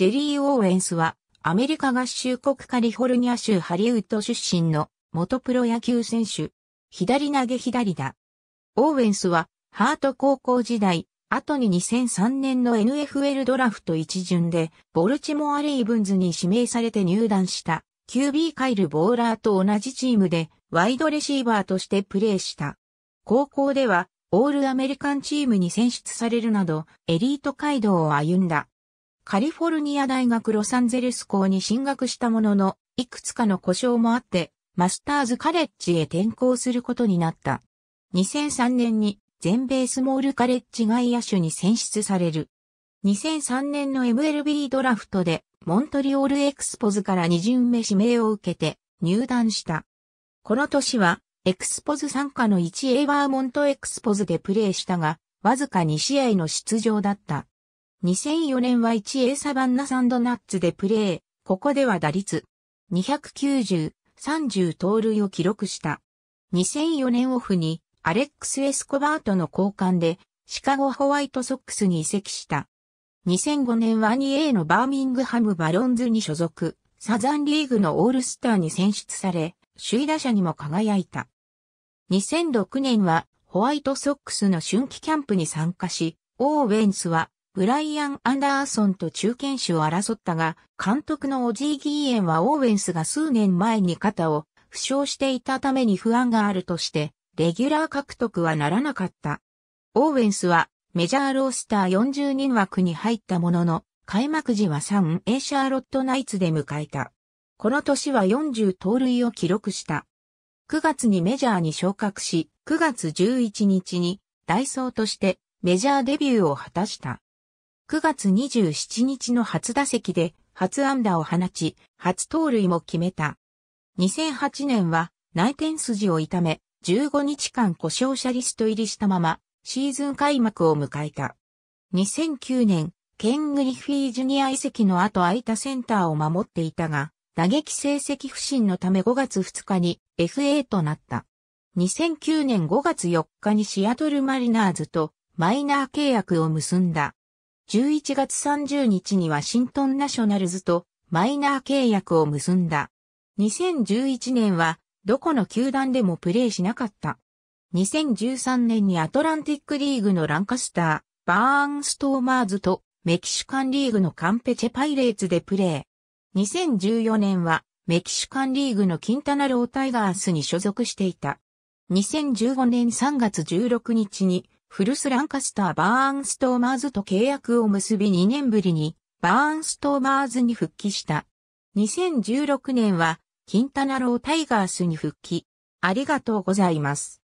ジェリー・オーウェンスは、アメリカ合衆国カリフォルニア州ハリウッド出身の元プロ野球選手。左投げ左だ。オーウェンスは、ハート高校時代、後に2003年の NFL ドラフト一巡で、ボルチモアレイブンズに指名されて入団した、QB カイル・ボーラーと同じチームで、ワイドレシーバーとしてプレーした。高校では、オールアメリカンチームに選出されるなど、エリート街道を歩んだ。カリフォルニア大学ロサンゼルス校に進学したものの、いくつかの故障もあって、マスターズカレッジへ転校することになった。2003年に全米スモールカレッジ外野手に選出される。2003年の MLB ドラフトでモントリオールエクスポズから2巡目指名を受けて入団した。この年はエクスポズ参加の1エイバーモントエクスポズでプレーしたが、わずか2試合の出場だった。2004年は 1A サバンナサンドナッツでプレー。ここでは打率290、30盗塁を記録した。2004年オフにアレックス・エスコバートの交換でシカゴホワイトソックスに移籍した。2005年は 2A のバーミングハムバロンズに所属、サザンリーグのオールスターに選出され、首位打者にも輝いた。2006年はホワイトソックスの春季キャンプに参加し、オーウェンスはブライアン・アンダーソンと中堅手を争ったが、監督のオジー・ギーエンはオーウェンスが数年前に肩を負傷していたために不安があるとして、レギュラー獲得はならなかった。オーウェンスはメジャーロースター40人枠に入ったものの、開幕時は 3A シャーロットナイツで迎えた。この年は40盗塁を記録した。9月にメジャーに昇格し、9月11日にダイソーとしてメジャーデビューを果たした。9月27日の初打席で初安打を放ち、初盗塁も決めた。2008年は内転筋を痛め、15日間故障者リスト入りしたまま、シーズン開幕を迎えた。2009年、ケン・グリフィー・ジュニア移籍の後空いたセンターを守っていたが、打撃成績不振のため5月2日に FA となった。2009年5月4日にシアトルマリナーズとマイナー契約を結んだ。11月30日にワシントンナショナルズとマイナー契約を結んだ。2011年はどこの球団でもプレーしなかった。2013年にアトランティックリーグのランカスター、バーンストーマーズとメキシカンリーグのカンペチェパイレーツでプレー。2014年はメキシカンリーグのキンタナロータイガースに所属していた。2015年3月16日にフルス・ランカスター・バーンストーマーズと契約を結び2年ぶりにバーンストーマーズに復帰した。2016年は、キンタナロー・タイガースに復帰。ありがとうございます。